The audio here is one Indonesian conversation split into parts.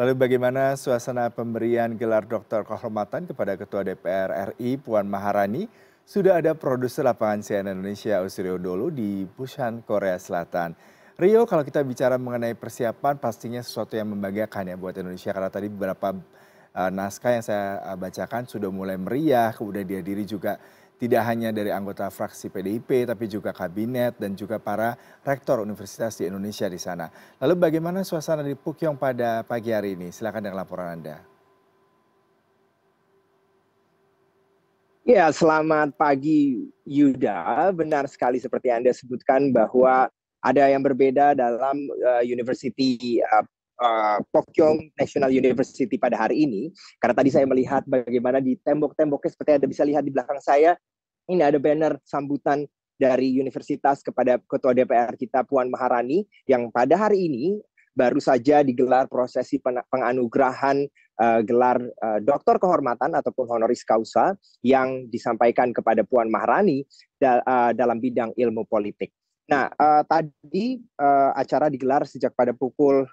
Lalu bagaimana suasana pemberian gelar doktor kehormatan kepada Ketua DPR RI Puan Maharani? Sudah ada produser lapangan CNN Indonesia Usirio Dolo di Busan, Korea Selatan. Rio, kalau kita bicara mengenai persiapan pastinya sesuatu yang membanggakan ya buat Indonesia karena tadi beberapa uh, naskah yang saya eh, bacakan sudah mulai meriah, kemudian dihadiri juga tidak hanya dari anggota fraksi pdip tapi juga kabinet dan juga para rektor universitas di Indonesia di sana. Lalu bagaimana suasana di Pukyong pada pagi hari ini? Silakan dengan laporan Anda. Ya, selamat pagi Yuda. Benar sekali seperti Anda sebutkan bahwa ada yang berbeda dalam uh, university uh, eh, Uh, eh, Pokyong National University pada hari ini karena tadi saya melihat bagaimana di tembok-temboknya seperti Anda bisa lihat di belakang saya ini ada banner sambutan dari universitas kepada Ketua DPR kita Puan Maharani yang pada hari ini baru saja digelar prosesi penganugerahan uh, gelar uh, doktor kehormatan ataupun honoris causa yang disampaikan kepada Puan Maharani da uh, dalam bidang ilmu politik. Nah, uh, tadi uh, acara digelar sejak pada pukul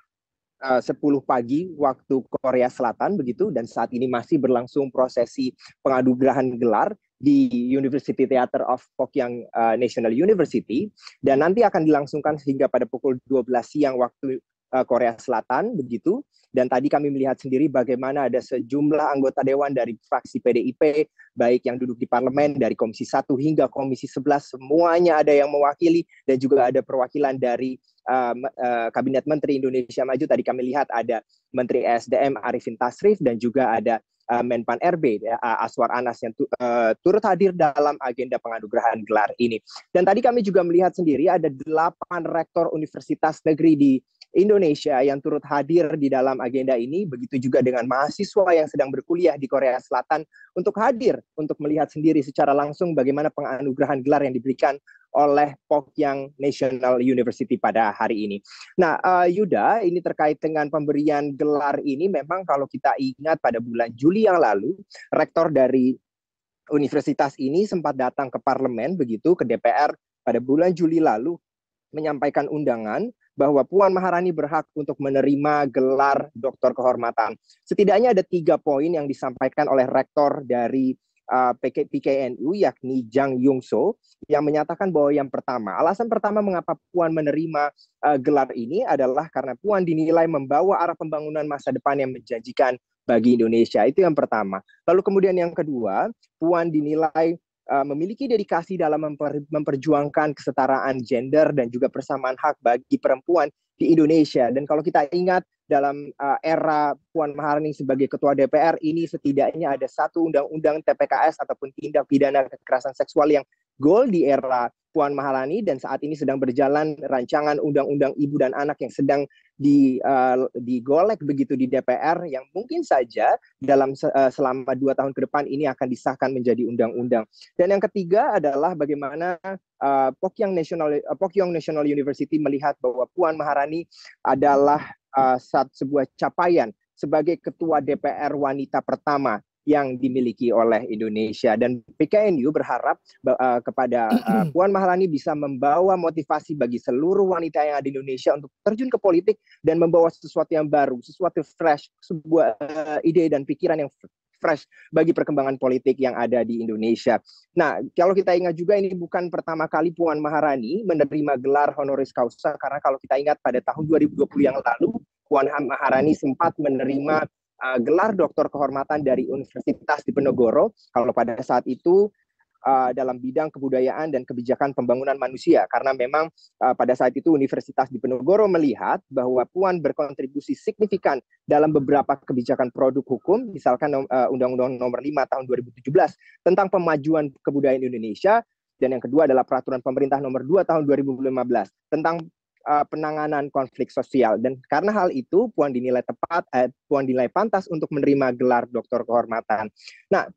uh, 10 pagi waktu Korea Selatan begitu dan saat ini masih berlangsung prosesi penganugerahan gelar di University Theater of Pokyang uh, National University dan nanti akan dilangsungkan sehingga pada pukul 12 siang waktu uh, Korea Selatan begitu dan tadi kami melihat sendiri bagaimana ada sejumlah anggota dewan dari fraksi PDIP baik yang duduk di parlemen dari Komisi 1 hingga Komisi 11 semuanya ada yang mewakili dan juga ada perwakilan dari uh, kabinet menteri Indonesia Maju tadi kami lihat ada Menteri SDM Arifin Tasrif dan juga ada uh, Menpan RB ya, Aswar Anas yang tu, uh, turut hadir dalam agenda penganugerahan gelar ini. Dan tadi kami juga melihat sendiri ada delapan rektor universitas negeri di Indonesia yang turut hadir di dalam agenda ini, begitu juga dengan mahasiswa yang sedang berkuliah di Korea Selatan untuk hadir untuk melihat sendiri secara langsung bagaimana penganugerahan gelar yang diberikan oleh Pokyang National University pada hari ini. Nah, uh, Yuda, ini terkait dengan pemberian gelar ini memang kalau kita ingat pada bulan Juli yang lalu, rektor dari universitas ini sempat datang ke parlemen begitu ke DPR pada bulan Juli lalu menyampaikan undangan bahwa Puan Maharani berhak untuk menerima gelar doktor kehormatan. Setidaknya ada tiga poin yang disampaikan oleh rektor dari uh, PKNU yakni Jang Yongso, yang menyatakan bahwa yang pertama, alasan pertama mengapa Puan menerima uh, gelar ini adalah karena Puan dinilai membawa arah pembangunan masa depan yang menjanjikan bagi Indonesia. Itu yang pertama. Lalu kemudian yang kedua, Puan dinilai Eh, memiliki dedikasi dalam memper, memperjuangkan kesetaraan gender dan juga persamaan hak bagi perempuan di Indonesia. Dan kalau kita ingat dalam uh, era Puan Maharani sebagai Ketua DPR ini setidaknya ada satu undang-undang TPKS ataupun tindak pidana kekerasan seksual yang goal di era Puan Maharani dan saat ini sedang berjalan rancangan undang-undang ibu dan anak yang sedang di uh, digolek begitu di DPR yang mungkin saja dalam uh, selama dua tahun ke depan ini akan disahkan menjadi undang-undang. Dan yang ketiga adalah bagaimana uh, Pokyong National uh, Pokyong National University melihat bahwa Puan Maharani adalah uh, saat sebuah capaian sebagai ketua DPR wanita pertama yang dimiliki oleh Indonesia dan PKNU berharap uh, kepada uh, Puan Maharani bisa membawa motivasi bagi seluruh wanita yang ada di Indonesia untuk terjun ke politik dan membawa sesuatu yang baru, sesuatu fresh, sebuah uh, ide dan pikiran yang fresh bagi perkembangan politik yang ada di Indonesia. Nah, kalau kita ingat juga ini bukan pertama kali Puan Maharani menerima gelar honoris causa karena kalau kita ingat pada tahun 2020 yang lalu Puan Maharani sempat menerima uh, gelar doktor kehormatan dari Universitas Diponegoro kalau pada saat itu uh, dalam bidang kebudayaan dan kebijakan pembangunan manusia karena memang uh, pada saat itu Universitas Diponegoro melihat bahwa Puan berkontribusi signifikan dalam beberapa kebijakan produk hukum misalkan uh, Undang-Undang Nomor 5 Tahun 2017 tentang pemajuan kebudayaan Indonesia dan yang kedua adalah peraturan pemerintah nomor 2 tahun 2015 tentang uh, penanganan konflik sosial dan karena hal itu Puan dinilai tepat eh, Puan dinilai pantas untuk menerima gelar Doktor Kehormatan. Nah,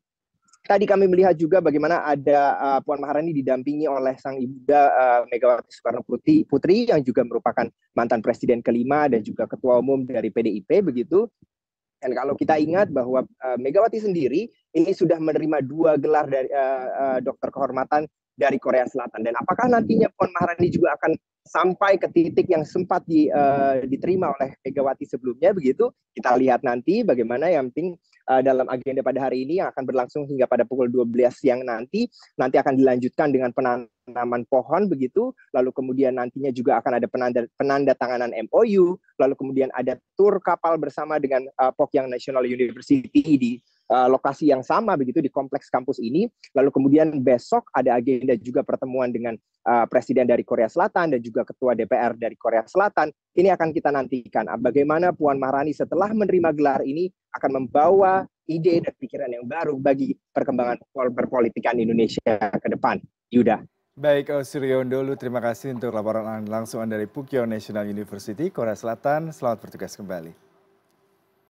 tadi kami melihat juga bagaimana ada uh, Puan Maharani didampingi oleh sang ibunda uh, eh, Megawati Soekarno Putri, Putri yang juga merupakan mantan presiden kelima dan juga ketua umum dari PDIP begitu. Dan kalau kita ingat bahwa uh, Megawati sendiri ini sudah menerima dua gelar dari uh, uh, dokter kehormatan dari Korea Selatan dan apakah nantinya Puan Maharani juga akan sampai ke titik yang sempat di, uh, diterima oleh Megawati sebelumnya begitu kita lihat nanti bagaimana yang penting uh, dalam agenda pada hari ini yang akan berlangsung hingga pada pukul 12 siang nanti nanti akan dilanjutkan dengan penanaman pohon begitu lalu kemudian nantinya juga akan ada penanda penanda tanganan MOU lalu kemudian ada tur kapal bersama dengan uh, eh, Pokyang National University di Eh, lokasi yang sama begitu di kompleks kampus ini. Lalu kemudian besok ada agenda juga pertemuan dengan uh, presiden dari Korea Selatan dan juga ketua DPR dari Korea Selatan. Ini akan kita nantikan ah, bagaimana Puan Maharani setelah menerima gelar ini akan membawa ide dan pikiran yang baru bagi perkembangan perpolitikan Indonesia ke depan. Yuda. Baik, Osirion eh, dulu. Terima kasih untuk laporan langsung dari Pukyo National University, Korea Selatan. Selamat bertugas kembali.